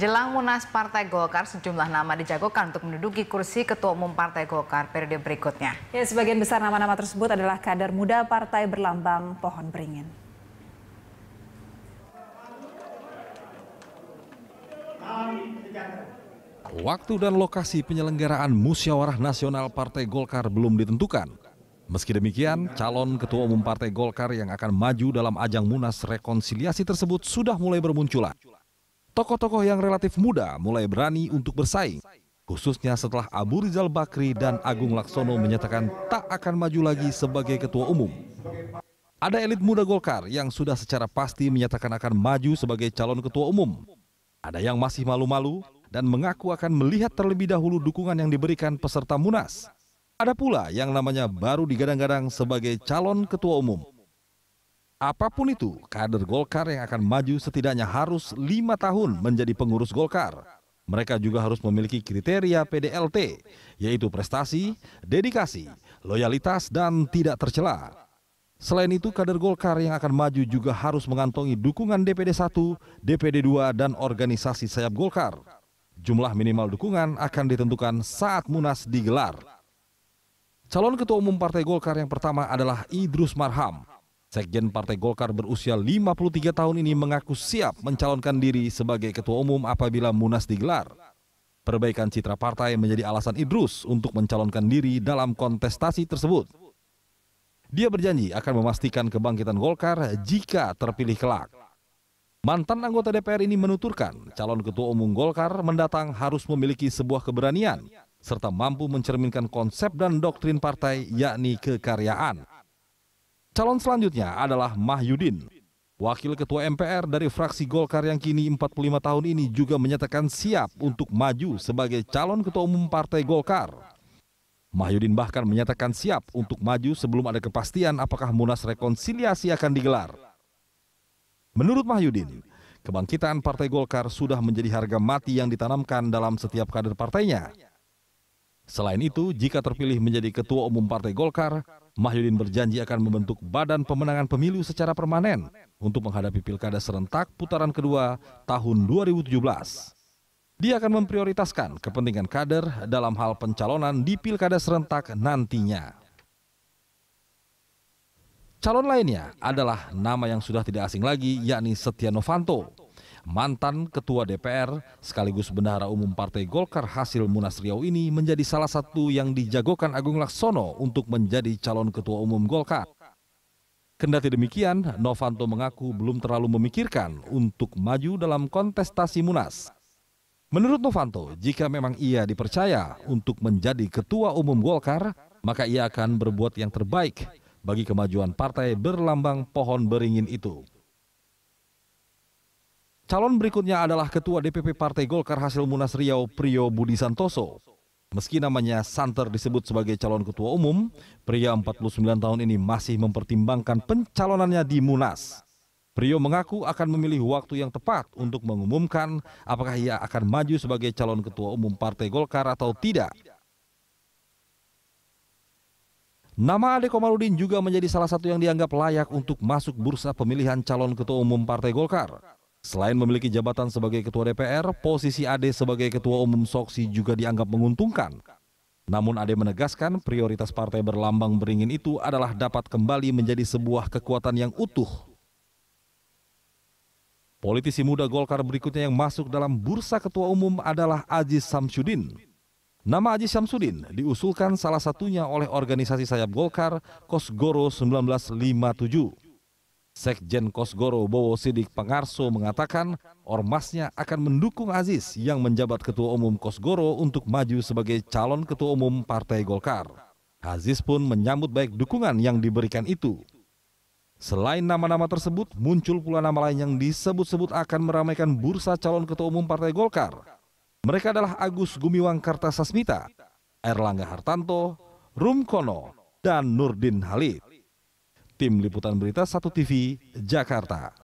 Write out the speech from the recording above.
Jelang Munas Partai Golkar, sejumlah nama dijagokan untuk menduduki kursi Ketua Umum Partai Golkar periode berikutnya. Ya, sebagian besar nama-nama tersebut adalah kader muda partai berlambang pohon beringin. Waktu dan lokasi penyelenggaraan Musyawarah Nasional Partai Golkar belum ditentukan. Meski demikian, calon Ketua Umum Partai Golkar yang akan maju dalam ajang Munas Rekonsiliasi tersebut sudah mulai bermunculan. Tokoh-tokoh yang relatif muda mulai berani untuk bersaing, khususnya setelah Abu Rizal Bakri dan Agung Laksono menyatakan tak akan maju lagi sebagai ketua umum. Ada elit muda Golkar yang sudah secara pasti menyatakan akan maju sebagai calon ketua umum. Ada yang masih malu-malu dan mengaku akan melihat terlebih dahulu dukungan yang diberikan peserta Munas. Ada pula yang namanya baru digadang-gadang sebagai calon ketua umum. Apapun itu, kader Golkar yang akan maju setidaknya harus lima tahun menjadi pengurus Golkar. Mereka juga harus memiliki kriteria PDLT, yaitu prestasi, dedikasi, loyalitas, dan tidak tercela. Selain itu, kader Golkar yang akan maju juga harus mengantongi dukungan DPD 1, DPD 2, dan organisasi sayap Golkar. Jumlah minimal dukungan akan ditentukan saat Munas digelar. Calon Ketua Umum Partai Golkar yang pertama adalah Idrus Marham Sekjen Partai Golkar berusia 53 tahun ini mengaku siap mencalonkan diri sebagai ketua umum apabila Munas digelar. Perbaikan citra partai menjadi alasan Idrus untuk mencalonkan diri dalam kontestasi tersebut. Dia berjanji akan memastikan kebangkitan Golkar jika terpilih kelak. Mantan anggota DPR ini menuturkan calon ketua umum Golkar mendatang harus memiliki sebuah keberanian serta mampu mencerminkan konsep dan doktrin partai yakni kekaryaan. Calon selanjutnya adalah Mahyudin. Wakil Ketua MPR dari fraksi Golkar yang kini 45 tahun ini juga menyatakan siap untuk maju sebagai calon Ketua Umum Partai Golkar. Mahyudin bahkan menyatakan siap untuk maju sebelum ada kepastian apakah munas rekonsiliasi akan digelar. Menurut Mahyudin, kebangkitan Partai Golkar sudah menjadi harga mati yang ditanamkan dalam setiap kader partainya. Selain itu, jika terpilih menjadi Ketua Umum Partai Golkar, Mahyudin berjanji akan membentuk Badan Pemenangan Pemilu secara permanen untuk menghadapi pilkada serentak putaran kedua tahun 2017. Dia akan memprioritaskan kepentingan kader dalam hal pencalonan di pilkada serentak nantinya. Calon lainnya adalah nama yang sudah tidak asing lagi, yakni Setia Novanto Mantan Ketua DPR sekaligus Bendahara Umum Partai Golkar hasil Munas Riau ini menjadi salah satu yang dijagokan Agung Laksono untuk menjadi calon Ketua Umum Golkar. Kendati demikian, Novanto mengaku belum terlalu memikirkan untuk maju dalam kontestasi Munas. Menurut Novanto, jika memang ia dipercaya untuk menjadi Ketua Umum Golkar, maka ia akan berbuat yang terbaik bagi kemajuan partai berlambang pohon beringin itu. Calon berikutnya adalah Ketua DPP Partai Golkar hasil Munas Riau Prio Budi Santoso. Meski namanya Santer disebut sebagai calon ketua umum, pria 49 tahun ini masih mempertimbangkan pencalonannya di Munas. Prio mengaku akan memilih waktu yang tepat untuk mengumumkan apakah ia akan maju sebagai calon ketua umum Partai Golkar atau tidak. Nama Ade Komarudin juga menjadi salah satu yang dianggap layak untuk masuk bursa pemilihan calon ketua umum Partai Golkar. Selain memiliki jabatan sebagai Ketua DPR, posisi Ade sebagai Ketua Umum Soksi juga dianggap menguntungkan. Namun Ade menegaskan prioritas partai berlambang beringin itu adalah dapat kembali menjadi sebuah kekuatan yang utuh. Politisi muda Golkar berikutnya yang masuk dalam bursa ketua umum adalah Aziz Samsudin. Nama Aziz Samsudin diusulkan salah satunya oleh organisasi sayap Golkar Kosgoro 1957. Sekjen Kosgoro Bowo Sidik Pangarso mengatakan ormasnya akan mendukung Aziz yang menjabat Ketua Umum Kosgoro untuk maju sebagai calon Ketua Umum Partai Golkar. Aziz pun menyambut baik dukungan yang diberikan itu. Selain nama-nama tersebut, muncul pula nama lain yang disebut-sebut akan meramaikan bursa calon ketua umum Partai Golkar. Mereka adalah Agus Gumiwang Kartasasmita, Erlangga Hartanto, Rumkono, dan Nurdin Halid tim liputan berita Satu TV, Jakarta.